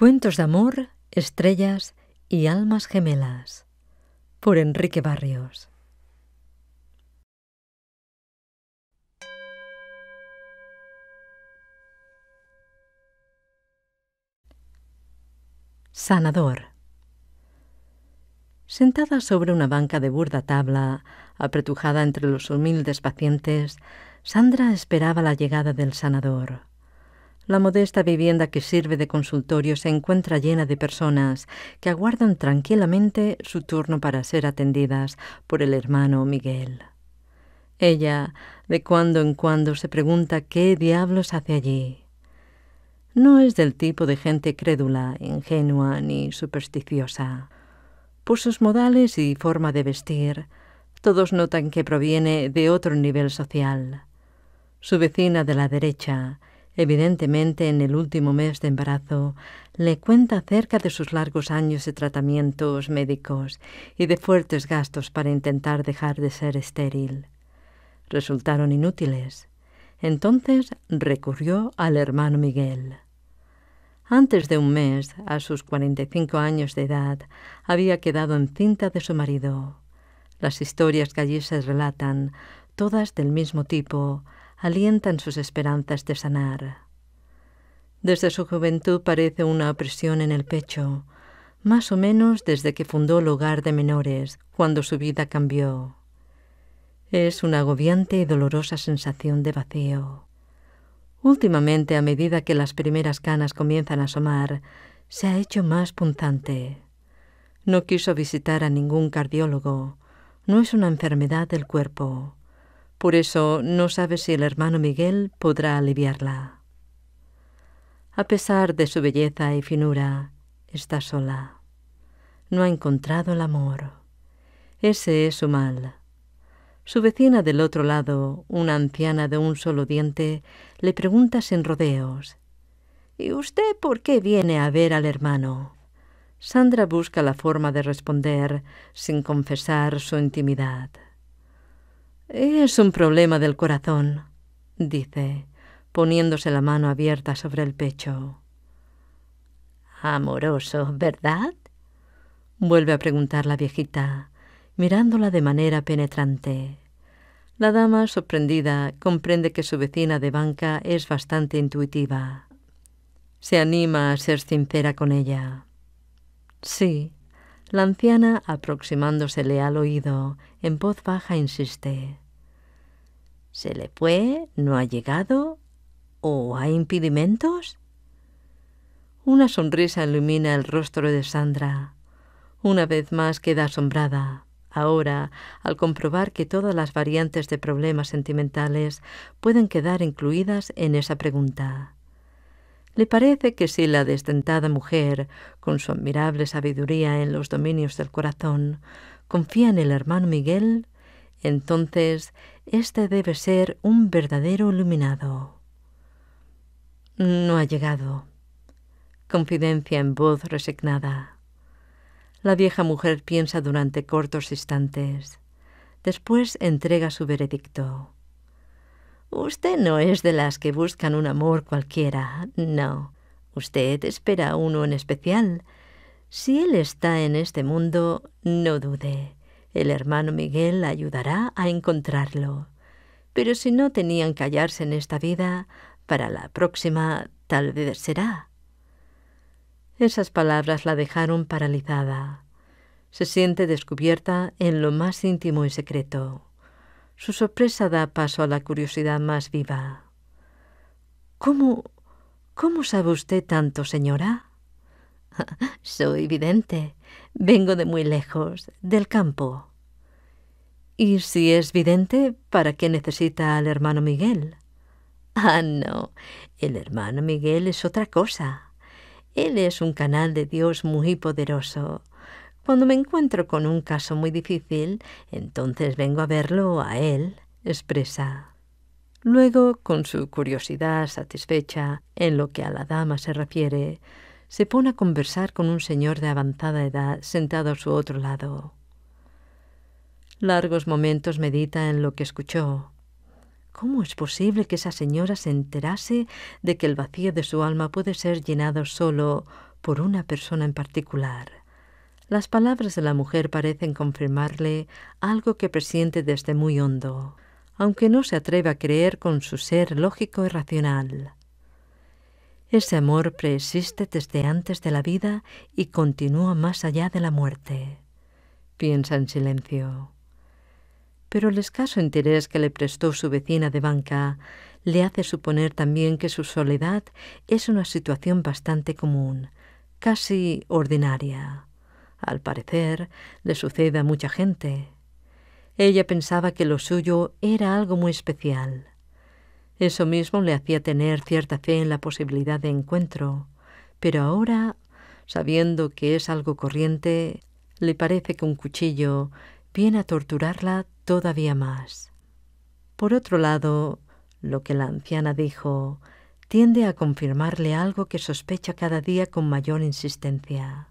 Cuentos de amor, estrellas y almas gemelas. Por Enrique Barrios. Sanador. Sentada sobre una banca de burda tabla, apretujada entre los humildes pacientes, Sandra esperaba la llegada del sanador. La modesta vivienda que sirve de consultorio se encuentra llena de personas que aguardan tranquilamente su turno para ser atendidas por el hermano Miguel. Ella de cuando en cuando se pregunta qué diablos hace allí. No es del tipo de gente crédula, ingenua ni supersticiosa. Por sus modales y forma de vestir, todos notan que proviene de otro nivel social. Su vecina de la derecha, evidentemente en el último mes de embarazo, le cuenta acerca de sus largos años de tratamientos médicos y de fuertes gastos para intentar dejar de ser estéril. Resultaron inútiles. Entonces recurrió al hermano Miguel. Antes de un mes, a sus 45 años de edad, había quedado encinta de su marido. Las historias que allí se relatan, todas del mismo tipo, alientan sus esperanzas de sanar. Desde su juventud parece una opresión en el pecho, más o menos desde que fundó el hogar de menores, cuando su vida cambió. Es una agobiante y dolorosa sensación de vacío. Últimamente, a medida que las primeras canas comienzan a asomar, se ha hecho más punzante. No quiso visitar a ningún cardiólogo. No es una enfermedad del cuerpo. Por eso no sabe si el hermano Miguel podrá aliviarla. A pesar de su belleza y finura, está sola. No ha encontrado el amor. Ese es su mal. Su vecina del otro lado, una anciana de un solo diente, le pregunta sin rodeos. ¿Y usted por qué viene a ver al hermano? Sandra busca la forma de responder sin confesar su intimidad. Es un problema del corazón, dice, poniéndose la mano abierta sobre el pecho. Amoroso, ¿verdad? vuelve a preguntar la viejita, mirándola de manera penetrante. La dama, sorprendida, comprende que su vecina de banca es bastante intuitiva. Se anima a ser sincera con ella. Sí, la anciana, aproximándosele al oído, en voz baja insiste. ¿Se le fue? ¿No ha llegado? ¿O hay impedimentos? Una sonrisa ilumina el rostro de Sandra. Una vez más queda asombrada, ahora, al comprobar que todas las variantes de problemas sentimentales pueden quedar incluidas en esa pregunta. Le parece que si la desdentada mujer, con su admirable sabiduría en los dominios del corazón, confía en el hermano Miguel, entonces éste debe ser un verdadero iluminado. No ha llegado. Confidencia en voz resignada. La vieja mujer piensa durante cortos instantes. Después entrega su veredicto. Usted no es de las que buscan un amor cualquiera, no. Usted espera uno en especial. Si él está en este mundo, no dude. El hermano Miguel ayudará a encontrarlo. Pero si no tenían que hallarse en esta vida, para la próxima tal vez será. Esas palabras la dejaron paralizada. Se siente descubierta en lo más íntimo y secreto. Su sorpresa da paso a la curiosidad más viva. ¿Cómo, cómo sabe usted tanto, señora? Soy vidente. Vengo de muy lejos, del campo. ¿Y si es vidente, para qué necesita al hermano Miguel? Ah, no. El hermano Miguel es otra cosa. Él es un canal de Dios muy poderoso. Cuando me encuentro con un caso muy difícil, entonces vengo a verlo a él, expresa. Luego, con su curiosidad satisfecha en lo que a la dama se refiere, se pone a conversar con un señor de avanzada edad sentado a su otro lado. Largos momentos medita en lo que escuchó. ¿Cómo es posible que esa señora se enterase de que el vacío de su alma puede ser llenado solo por una persona en particular? Las palabras de la mujer parecen confirmarle algo que presiente desde muy hondo, aunque no se atreve a creer con su ser lógico y racional. Ese amor preexiste desde antes de la vida y continúa más allá de la muerte. Piensa en silencio. Pero el escaso interés que le prestó su vecina de banca le hace suponer también que su soledad es una situación bastante común, casi ordinaria. Al parecer, le sucede a mucha gente. Ella pensaba que lo suyo era algo muy especial. Eso mismo le hacía tener cierta fe en la posibilidad de encuentro, pero ahora, sabiendo que es algo corriente, le parece que un cuchillo viene a torturarla todavía más. Por otro lado, lo que la anciana dijo tiende a confirmarle algo que sospecha cada día con mayor insistencia.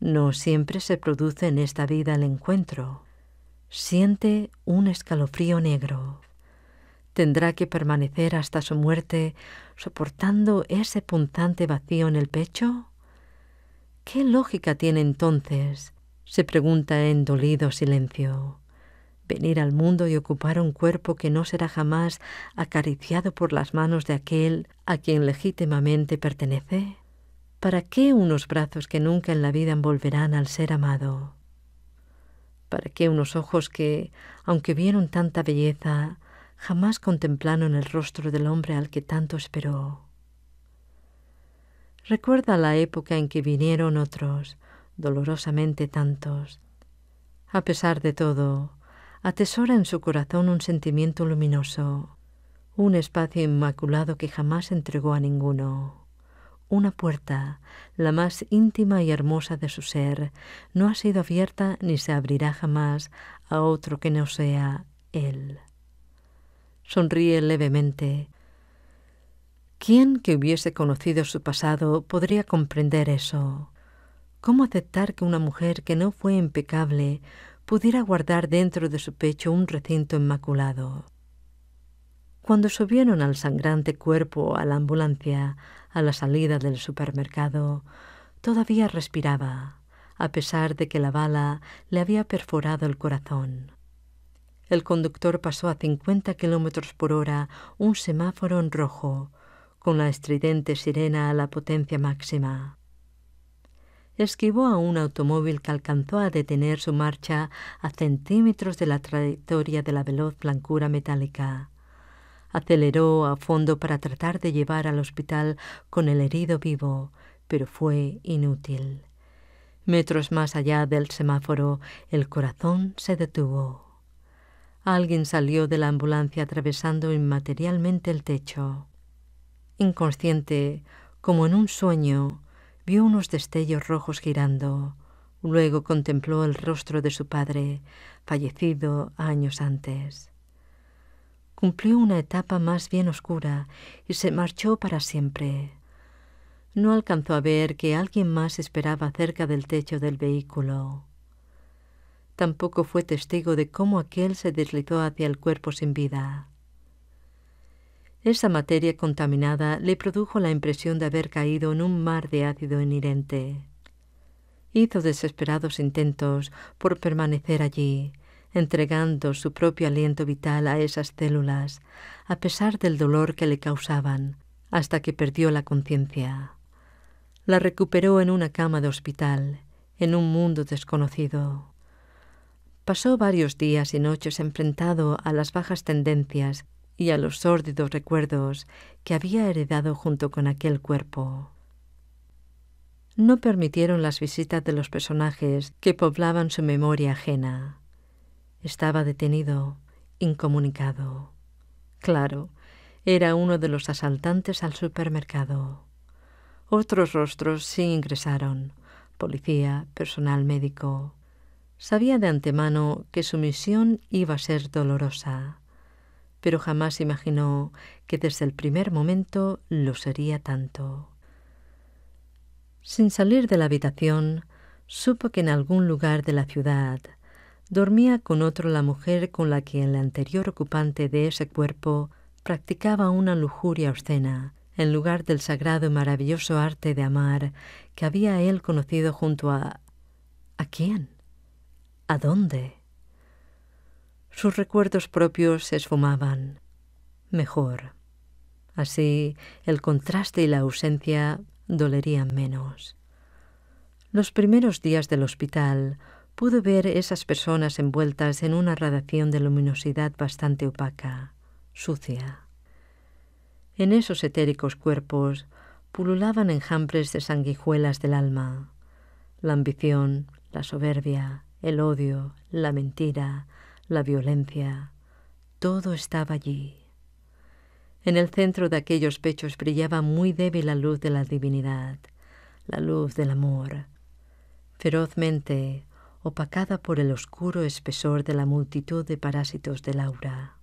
No siempre se produce en esta vida el encuentro. Siente un escalofrío negro. Tendrá que permanecer hasta su muerte soportando ese punzante vacío en el pecho. ¿Qué lógica tiene entonces? se pregunta en dolido silencio. Venir al mundo y ocupar un cuerpo que no será jamás acariciado por las manos de aquel a quien legítimamente pertenece. ¿Para qué unos brazos que nunca en la vida envolverán al ser amado? ¿Para qué unos ojos que, aunque vieron tanta belleza, jamás contemplaron el rostro del hombre al que tanto esperó? Recuerda la época en que vinieron otros, dolorosamente tantos. A pesar de todo, atesora en su corazón un sentimiento luminoso, un espacio inmaculado que jamás entregó a ninguno una puerta, la más íntima y hermosa de su ser, no ha sido abierta ni se abrirá jamás a otro que no sea él. Sonríe levemente. ¿Quién que hubiese conocido su pasado podría comprender eso? ¿Cómo aceptar que una mujer que no fue impecable pudiera guardar dentro de su pecho un recinto inmaculado? Cuando subieron al sangrante cuerpo a la ambulancia a la salida del supermercado, todavía respiraba, a pesar de que la bala le había perforado el corazón. El conductor pasó a 50 kilómetros por hora un semáforo en rojo, con la estridente sirena a la potencia máxima. Esquivó a un automóvil que alcanzó a detener su marcha a centímetros de la trayectoria de la veloz blancura metálica aceleró a fondo para tratar de llevar al hospital con el herido vivo, pero fue inútil. Metros más allá del semáforo, el corazón se detuvo. Alguien salió de la ambulancia atravesando inmaterialmente el techo. Inconsciente, como en un sueño, vio unos destellos rojos girando. Luego contempló el rostro de su padre, fallecido años antes cumplió una etapa más bien oscura y se marchó para siempre. No alcanzó a ver que alguien más esperaba cerca del techo del vehículo. Tampoco fue testigo de cómo aquel se deslizó hacia el cuerpo sin vida. Esa materia contaminada le produjo la impresión de haber caído en un mar de ácido inherente. Hizo desesperados intentos por permanecer allí, entregando su propio aliento vital a esas células, a pesar del dolor que le causaban, hasta que perdió la conciencia. La recuperó en una cama de hospital, en un mundo desconocido. Pasó varios días y noches enfrentado a las bajas tendencias y a los sórdidos recuerdos que había heredado junto con aquel cuerpo. No permitieron las visitas de los personajes que poblaban su memoria ajena. Estaba detenido, incomunicado. Claro, era uno de los asaltantes al supermercado. Otros rostros sí ingresaron, policía, personal médico. Sabía de antemano que su misión iba a ser dolorosa, pero jamás imaginó que desde el primer momento lo sería tanto. Sin salir de la habitación, supo que en algún lugar de la ciudad dormía con otro la mujer con la que el anterior ocupante de ese cuerpo practicaba una lujuria obscena, en lugar del sagrado y maravilloso arte de amar que había él conocido junto a... ¿A quién? ¿A dónde? Sus recuerdos propios se esfumaban. Mejor. Así, el contraste y la ausencia dolerían menos. Los primeros días del hospital pudo ver esas personas envueltas en una radiación de luminosidad bastante opaca, sucia. En esos etéricos cuerpos pululaban enjambres de sanguijuelas del alma, la ambición, la soberbia, el odio, la mentira, la violencia, todo estaba allí. En el centro de aquellos pechos brillaba muy débil la luz de la divinidad, la luz del amor. Ferozmente, opacada por el oscuro espesor de la multitud de parásitos del aura.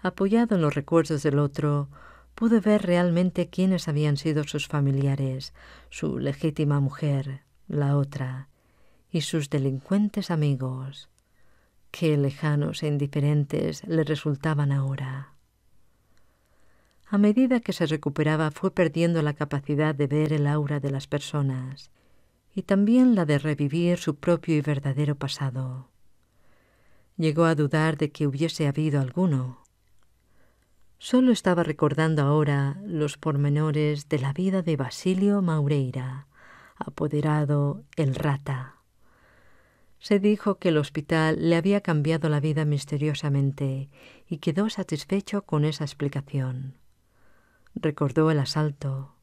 Apoyado en los recuerdos del otro, pude ver realmente quiénes habían sido sus familiares, su legítima mujer, la otra, y sus delincuentes amigos. Qué lejanos e indiferentes le resultaban ahora. A medida que se recuperaba fue perdiendo la capacidad de ver el aura de las personas y también la de revivir su propio y verdadero pasado. Llegó a dudar de que hubiese habido alguno. Solo estaba recordando ahora los pormenores de la vida de Basilio Maureira, apoderado el rata. Se dijo que el hospital le había cambiado la vida misteriosamente y quedó satisfecho con esa explicación. Recordó el asalto,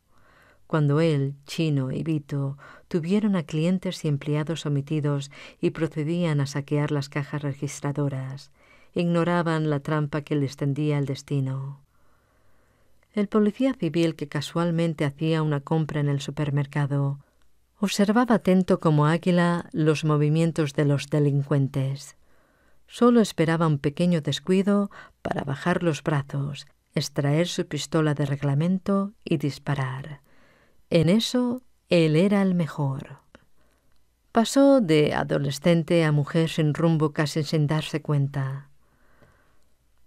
cuando él, Chino y Vito tuvieron a clientes y empleados omitidos y procedían a saquear las cajas registradoras. Ignoraban la trampa que les tendía el destino. El policía civil que casualmente hacía una compra en el supermercado observaba atento como águila los movimientos de los delincuentes. Solo esperaba un pequeño descuido para bajar los brazos, extraer su pistola de reglamento y disparar. En eso él era el mejor. Pasó de adolescente a mujer sin rumbo casi sin darse cuenta.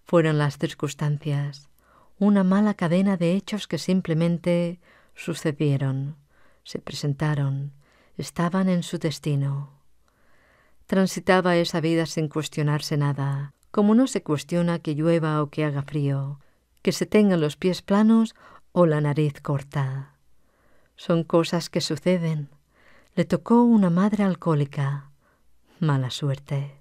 Fueron las circunstancias, una mala cadena de hechos que simplemente sucedieron, se presentaron, estaban en su destino. Transitaba esa vida sin cuestionarse nada, como no se cuestiona que llueva o que haga frío, que se tengan los pies planos o la nariz corta. Son cosas que suceden. Le tocó una madre alcohólica. Mala suerte.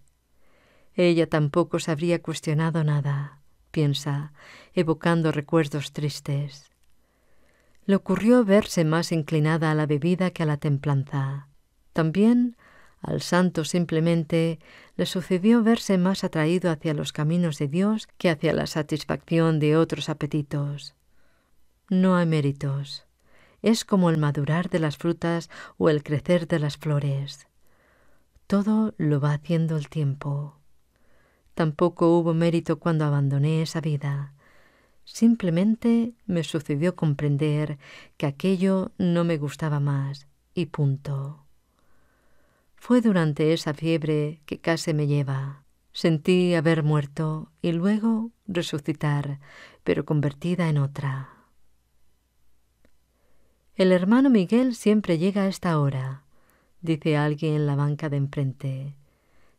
Ella tampoco se habría cuestionado nada, piensa, evocando recuerdos tristes. Le ocurrió verse más inclinada a la bebida que a la templanza. También al santo simplemente le sucedió verse más atraído hacia los caminos de Dios que hacia la satisfacción de otros apetitos. No hay méritos es como el madurar de las frutas o el crecer de las flores. Todo lo va haciendo el tiempo. Tampoco hubo mérito cuando abandoné esa vida. Simplemente me sucedió comprender que aquello no me gustaba más, y punto. Fue durante esa fiebre que casi me lleva. Sentí haber muerto y luego resucitar, pero convertida en otra. El hermano Miguel siempre llega a esta hora, dice alguien en la banca de enfrente.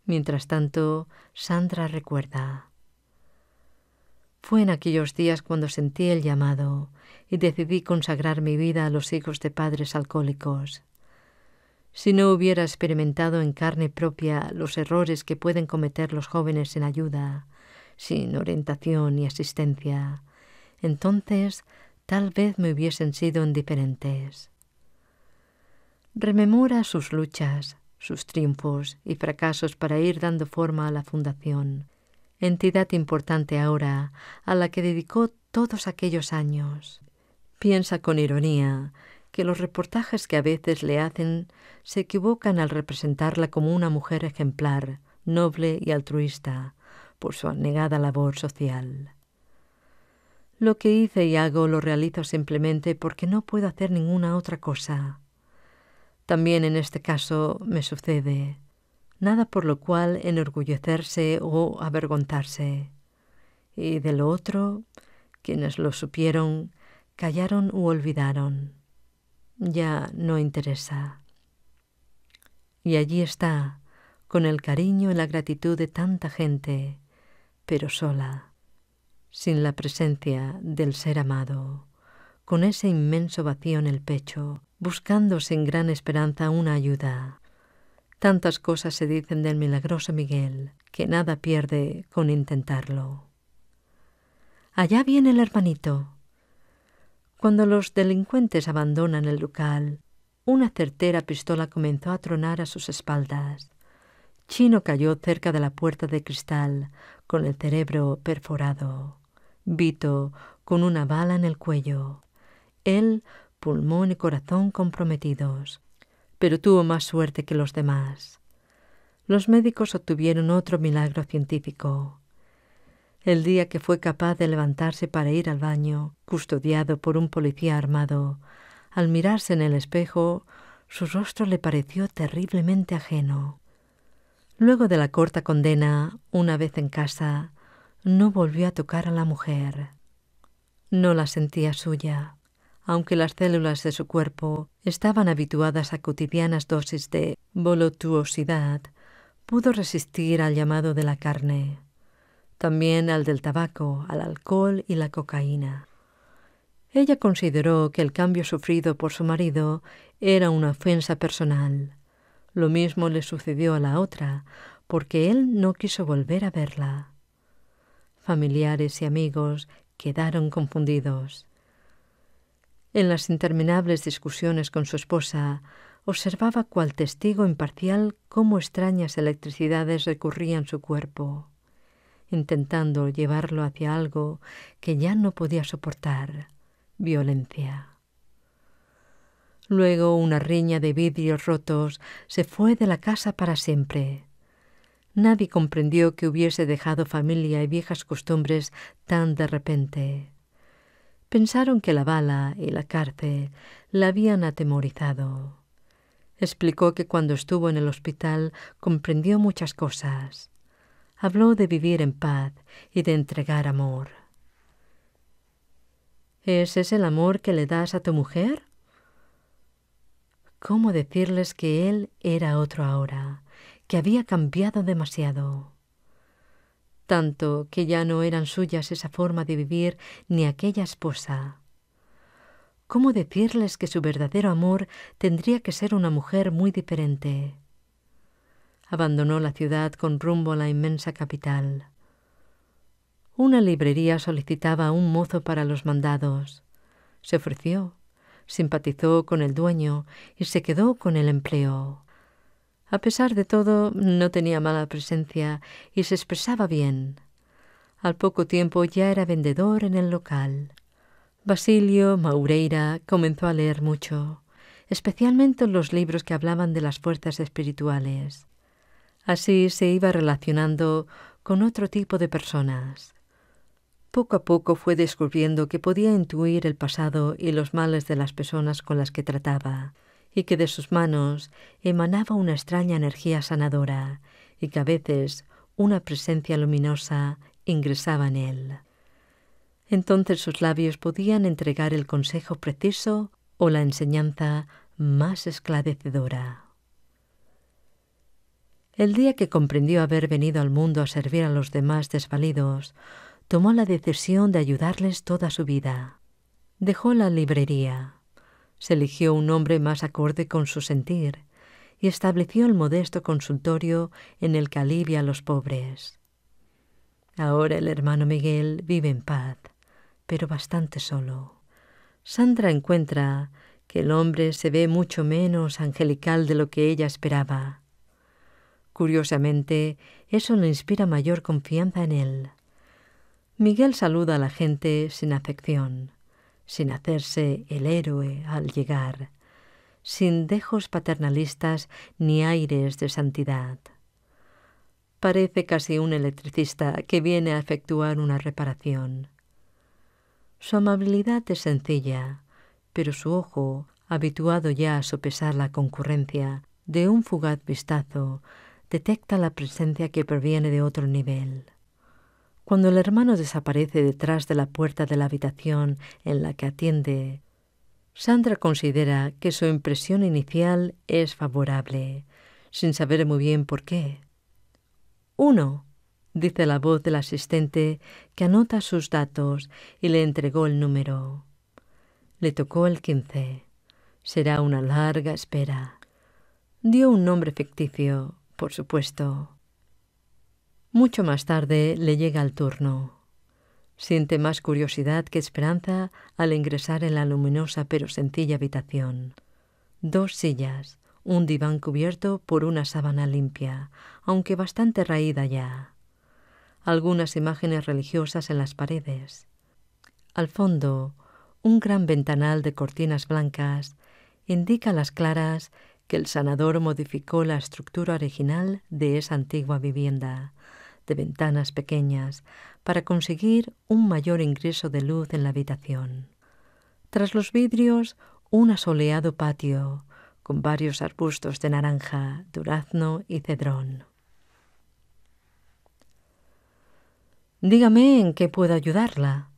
Mientras tanto, Sandra recuerda. Fue en aquellos días cuando sentí el llamado y decidí consagrar mi vida a los hijos de padres alcohólicos. Si no hubiera experimentado en carne propia los errores que pueden cometer los jóvenes en ayuda, sin orientación y asistencia, entonces tal vez me hubiesen sido indiferentes. Rememora sus luchas, sus triunfos y fracasos para ir dando forma a la fundación, entidad importante ahora a la que dedicó todos aquellos años. Piensa con ironía que los reportajes que a veces le hacen se equivocan al representarla como una mujer ejemplar, noble y altruista por su anegada labor social. Lo que hice y hago lo realizo simplemente porque no puedo hacer ninguna otra cosa. También en este caso me sucede. Nada por lo cual enorgullecerse o avergonzarse. Y de lo otro, quienes lo supieron, callaron u olvidaron. Ya no interesa. Y allí está, con el cariño y la gratitud de tanta gente, pero sola sin la presencia del ser amado, con ese inmenso vacío en el pecho, buscando sin gran esperanza una ayuda. Tantas cosas se dicen del milagroso Miguel, que nada pierde con intentarlo. Allá viene el hermanito. Cuando los delincuentes abandonan el local, una certera pistola comenzó a tronar a sus espaldas. Chino cayó cerca de la puerta de cristal, con el cerebro perforado. Vito, con una bala en el cuello. Él, pulmón y corazón comprometidos. Pero tuvo más suerte que los demás. Los médicos obtuvieron otro milagro científico. El día que fue capaz de levantarse para ir al baño, custodiado por un policía armado, al mirarse en el espejo, su rostro le pareció terriblemente ajeno. Luego de la corta condena, una vez en casa, no volvió a tocar a la mujer. No la sentía suya, aunque las células de su cuerpo estaban habituadas a cotidianas dosis de voluptuosidad, pudo resistir al llamado de la carne, también al del tabaco, al alcohol y la cocaína. Ella consideró que el cambio sufrido por su marido era una ofensa personal. Lo mismo le sucedió a la otra, porque él no quiso volver a verla familiares y amigos quedaron confundidos. En las interminables discusiones con su esposa, observaba cual testigo imparcial cómo extrañas electricidades recurrían su cuerpo, intentando llevarlo hacia algo que ya no podía soportar, violencia. Luego una riña de vidrios rotos se fue de la casa para siempre. Nadie comprendió que hubiese dejado familia y viejas costumbres tan de repente. Pensaron que la bala y la cárcel la habían atemorizado. Explicó que cuando estuvo en el hospital comprendió muchas cosas. Habló de vivir en paz y de entregar amor. ¿Es ese el amor que le das a tu mujer? ¿Cómo decirles que él era otro ahora que había cambiado demasiado, tanto que ya no eran suyas esa forma de vivir ni aquella esposa. ¿Cómo decirles que su verdadero amor tendría que ser una mujer muy diferente? Abandonó la ciudad con rumbo a la inmensa capital. Una librería solicitaba a un mozo para los mandados. Se ofreció, simpatizó con el dueño y se quedó con el empleo. A pesar de todo, no tenía mala presencia y se expresaba bien. Al poco tiempo ya era vendedor en el local. Basilio Maureira comenzó a leer mucho, especialmente los libros que hablaban de las fuerzas espirituales. Así se iba relacionando con otro tipo de personas. Poco a poco fue descubriendo que podía intuir el pasado y los males de las personas con las que trataba, y que de sus manos emanaba una extraña energía sanadora y que a veces una presencia luminosa ingresaba en él. Entonces sus labios podían entregar el consejo preciso o la enseñanza más esclarecedora. El día que comprendió haber venido al mundo a servir a los demás desvalidos, tomó la decisión de ayudarles toda su vida. Dejó la librería, se eligió un hombre más acorde con su sentir y estableció el modesto consultorio en el que alivia a los pobres. Ahora el hermano Miguel vive en paz, pero bastante solo. Sandra encuentra que el hombre se ve mucho menos angelical de lo que ella esperaba. Curiosamente, eso le inspira mayor confianza en él. Miguel saluda a la gente sin afección sin hacerse el héroe al llegar, sin dejos paternalistas ni aires de santidad. Parece casi un electricista que viene a efectuar una reparación. Su amabilidad es sencilla, pero su ojo, habituado ya a sopesar la concurrencia, de un fugaz vistazo, detecta la presencia que proviene de otro nivel. Cuando el hermano desaparece detrás de la puerta de la habitación en la que atiende, Sandra considera que su impresión inicial es favorable, sin saber muy bien por qué. Uno, dice la voz del asistente que anota sus datos y le entregó el número. Le tocó el quince. Será una larga espera. Dio un nombre ficticio, por supuesto. Mucho más tarde le llega el turno. Siente más curiosidad que esperanza al ingresar en la luminosa pero sencilla habitación. Dos sillas, un diván cubierto por una sábana limpia, aunque bastante raída ya. Algunas imágenes religiosas en las paredes. Al fondo, un gran ventanal de cortinas blancas indica a las claras que el sanador modificó la estructura original de esa antigua vivienda de ventanas pequeñas para conseguir un mayor ingreso de luz en la habitación. Tras los vidrios, un asoleado patio con varios arbustos de naranja, durazno y cedrón. Dígame en qué puedo ayudarla,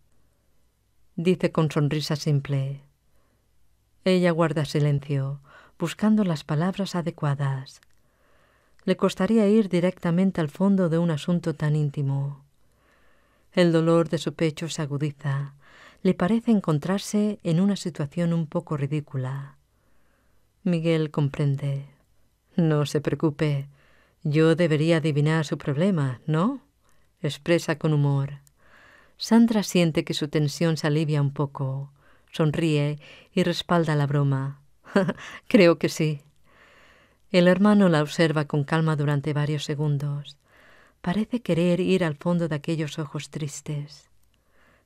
dice con sonrisa simple. Ella guarda silencio, buscando las palabras adecuadas, le costaría ir directamente al fondo de un asunto tan íntimo. El dolor de su pecho se agudiza. Le parece encontrarse en una situación un poco ridícula. Miguel comprende. No se preocupe. Yo debería adivinar su problema, ¿no? expresa con humor. Sandra siente que su tensión se alivia un poco. Sonríe y respalda la broma. Creo que sí. El hermano la observa con calma durante varios segundos. Parece querer ir al fondo de aquellos ojos tristes.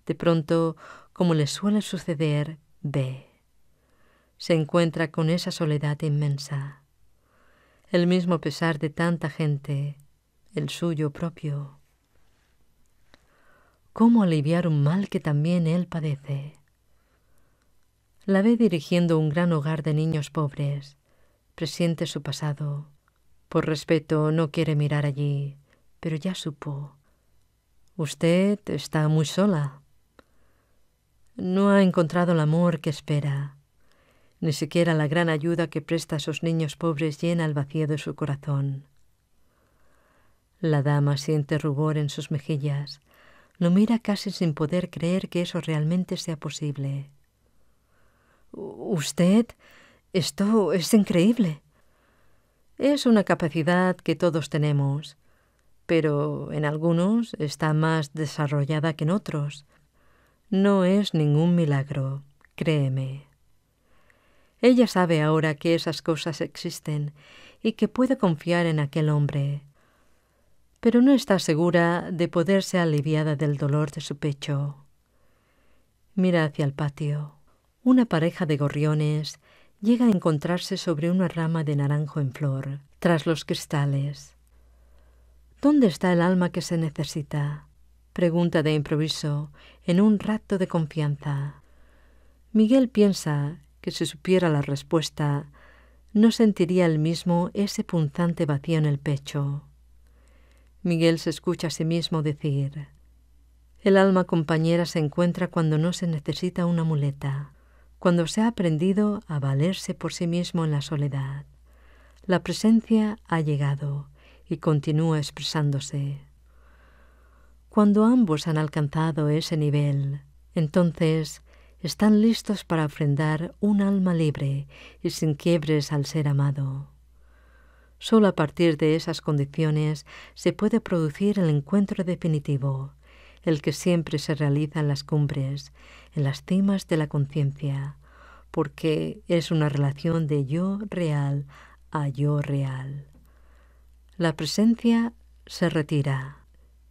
De pronto, como le suele suceder, ve. Se encuentra con esa soledad inmensa. El mismo pesar de tanta gente, el suyo propio. ¿Cómo aliviar un mal que también él padece? La ve dirigiendo un gran hogar de niños pobres presiente su pasado. Por respeto no quiere mirar allí, pero ya supo. Usted está muy sola. No ha encontrado el amor que espera. Ni siquiera la gran ayuda que presta a esos niños pobres llena el vacío de su corazón. La dama siente rubor en sus mejillas. Lo mira casi sin poder creer que eso realmente sea posible. ¿Usted? Esto es increíble. Es una capacidad que todos tenemos, pero en algunos está más desarrollada que en otros. No es ningún milagro, créeme. Ella sabe ahora que esas cosas existen y que puede confiar en aquel hombre, pero no está segura de poderse aliviada del dolor de su pecho. Mira hacia el patio. Una pareja de gorriones llega a encontrarse sobre una rama de naranjo en flor, tras los cristales. ¿Dónde está el alma que se necesita? Pregunta de improviso, en un rato de confianza. Miguel piensa que si supiera la respuesta, no sentiría el mismo ese punzante vacío en el pecho. Miguel se escucha a sí mismo decir, el alma compañera se encuentra cuando no se necesita una muleta cuando se ha aprendido a valerse por sí mismo en la soledad. La presencia ha llegado y continúa expresándose. Cuando ambos han alcanzado ese nivel, entonces están listos para ofrendar un alma libre y sin quiebres al ser amado. Solo a partir de esas condiciones se puede producir el encuentro definitivo, el que siempre se realiza en las cumbres, en las cimas de la conciencia, porque es una relación de yo real a yo real. La presencia se retira.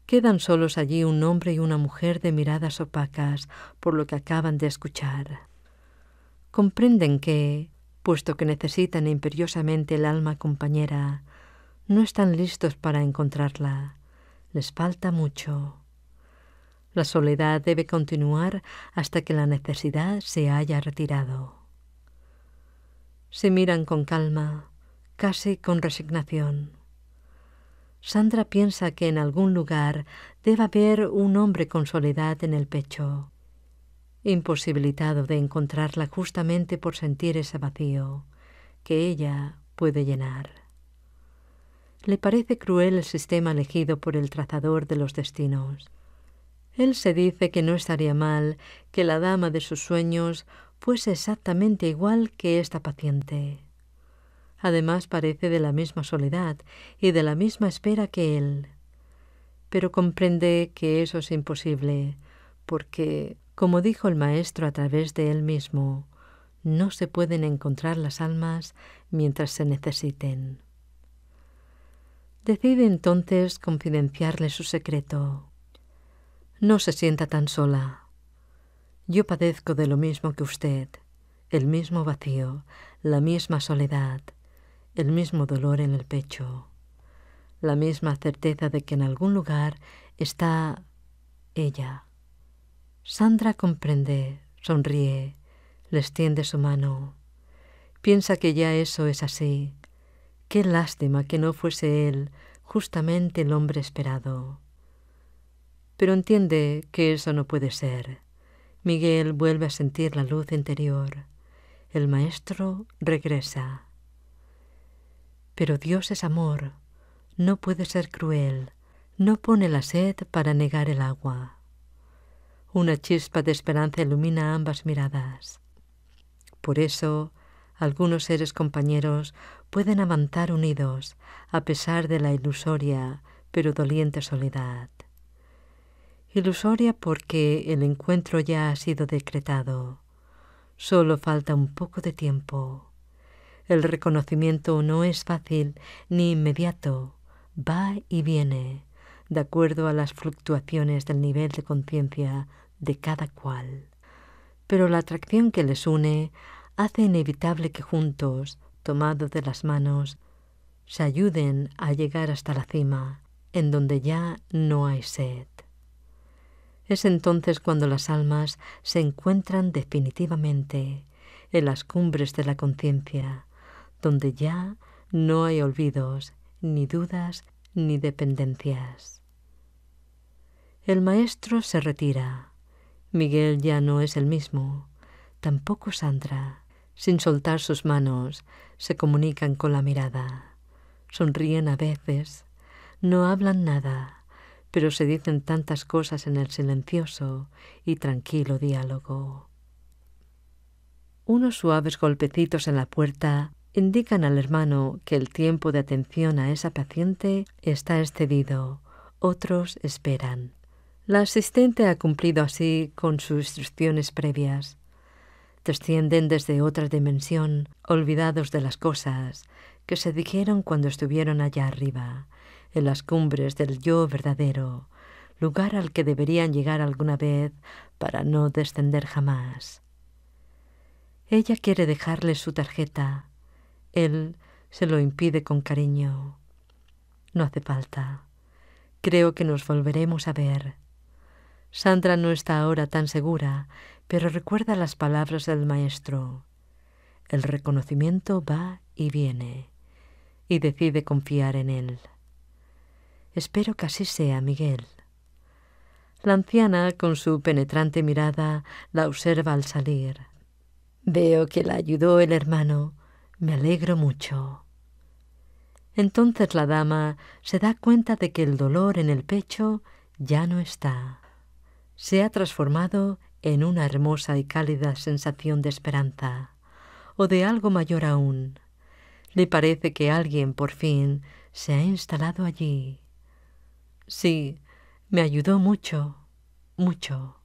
Quedan solos allí un hombre y una mujer de miradas opacas por lo que acaban de escuchar. Comprenden que, puesto que necesitan imperiosamente el alma compañera, no están listos para encontrarla. Les falta mucho. La soledad debe continuar hasta que la necesidad se haya retirado. Se miran con calma, casi con resignación. Sandra piensa que en algún lugar debe haber un hombre con soledad en el pecho, imposibilitado de encontrarla justamente por sentir ese vacío que ella puede llenar. Le parece cruel el sistema elegido por el trazador de los destinos él se dice que no estaría mal que la dama de sus sueños fuese exactamente igual que esta paciente. Además parece de la misma soledad y de la misma espera que él. Pero comprende que eso es imposible, porque, como dijo el maestro a través de él mismo, no se pueden encontrar las almas mientras se necesiten. Decide entonces confidenciarle su secreto. No se sienta tan sola. Yo padezco de lo mismo que usted, el mismo vacío, la misma soledad, el mismo dolor en el pecho, la misma certeza de que en algún lugar está ella. Sandra comprende, sonríe, le extiende su mano. Piensa que ya eso es así. Qué lástima que no fuese él justamente el hombre esperado pero entiende que eso no puede ser. Miguel vuelve a sentir la luz interior. El maestro regresa. Pero Dios es amor, no puede ser cruel, no pone la sed para negar el agua. Una chispa de esperanza ilumina ambas miradas. Por eso, algunos seres compañeros pueden avanzar unidos, a pesar de la ilusoria pero doliente soledad. Ilusoria porque el encuentro ya ha sido decretado. Solo falta un poco de tiempo. El reconocimiento no es fácil ni inmediato. Va y viene, de acuerdo a las fluctuaciones del nivel de conciencia de cada cual. Pero la atracción que les une hace inevitable que juntos, tomados de las manos, se ayuden a llegar hasta la cima, en donde ya no hay sed. Es entonces cuando las almas se encuentran definitivamente en las cumbres de la conciencia, donde ya no hay olvidos, ni dudas, ni dependencias. El maestro se retira. Miguel ya no es el mismo, tampoco Sandra. Sin soltar sus manos, se comunican con la mirada. Sonríen a veces, no hablan nada pero se dicen tantas cosas en el silencioso y tranquilo diálogo. Unos suaves golpecitos en la puerta indican al hermano que el tiempo de atención a esa paciente está excedido. Otros esperan. La asistente ha cumplido así con sus instrucciones previas. Descienden desde otra dimensión, olvidados de las cosas que se dijeron cuando estuvieron allá arriba en las cumbres del yo verdadero, lugar al que deberían llegar alguna vez para no descender jamás. Ella quiere dejarle su tarjeta. Él se lo impide con cariño. No hace falta. Creo que nos volveremos a ver. Sandra no está ahora tan segura, pero recuerda las palabras del maestro. El reconocimiento va y viene, y decide confiar en él. Espero que así sea, Miguel. La anciana, con su penetrante mirada, la observa al salir. Veo que la ayudó el hermano. Me alegro mucho. Entonces la dama se da cuenta de que el dolor en el pecho ya no está. Se ha transformado en una hermosa y cálida sensación de esperanza, o de algo mayor aún. Le parece que alguien por fin se ha instalado allí. Sí, me ayudó mucho, mucho.